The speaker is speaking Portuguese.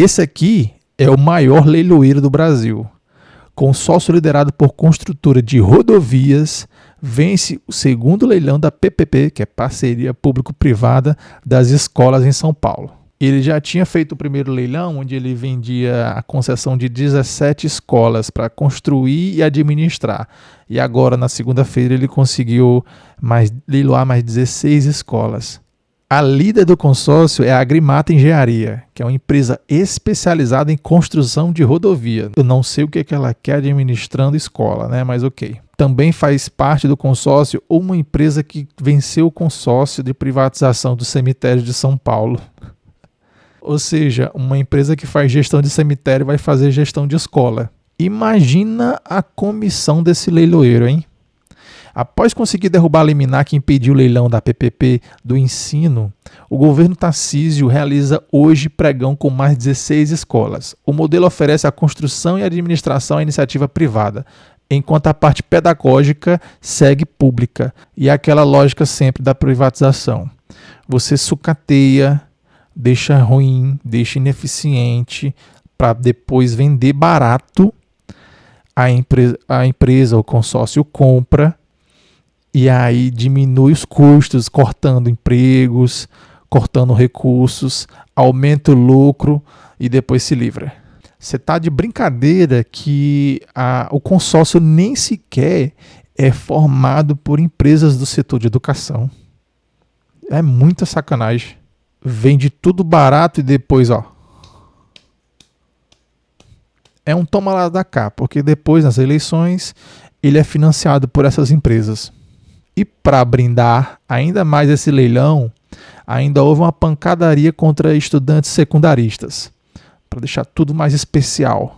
Esse aqui é o maior leiloeiro do Brasil. Consórcio liderado por construtora de rodovias vence o segundo leilão da PPP, que é Parceria Público-Privada das Escolas em São Paulo. Ele já tinha feito o primeiro leilão, onde ele vendia a concessão de 17 escolas para construir e administrar. E agora, na segunda-feira, ele conseguiu mais, leiloar mais 16 escolas. A líder do consórcio é a Agrimata Engenharia, que é uma empresa especializada em construção de rodovia. Eu não sei o que, é que ela quer administrando escola, né? Mas ok. Também faz parte do consórcio uma empresa que venceu o consórcio de privatização do cemitério de São Paulo. Ou seja, uma empresa que faz gestão de cemitério vai fazer gestão de escola. Imagina a comissão desse leiloeiro, hein? Após conseguir derrubar a liminar que impediu o leilão da PPP do ensino, o governo Tarcísio realiza hoje pregão com mais 16 escolas. O modelo oferece a construção e administração à iniciativa privada, enquanto a parte pedagógica segue pública e é aquela lógica sempre da privatização. Você sucateia, deixa ruim, deixa ineficiente para depois vender barato. A empresa, a empresa ou consórcio compra e aí diminui os custos, cortando empregos, cortando recursos, aumenta o lucro e depois se livra. Você está de brincadeira que a, o consórcio nem sequer é formado por empresas do setor de educação. É muita sacanagem. Vende tudo barato e depois, ó. É um toma lá da cá, porque depois nas eleições ele é financiado por essas empresas. E para brindar ainda mais esse leilão, ainda houve uma pancadaria contra estudantes secundaristas, para deixar tudo mais especial.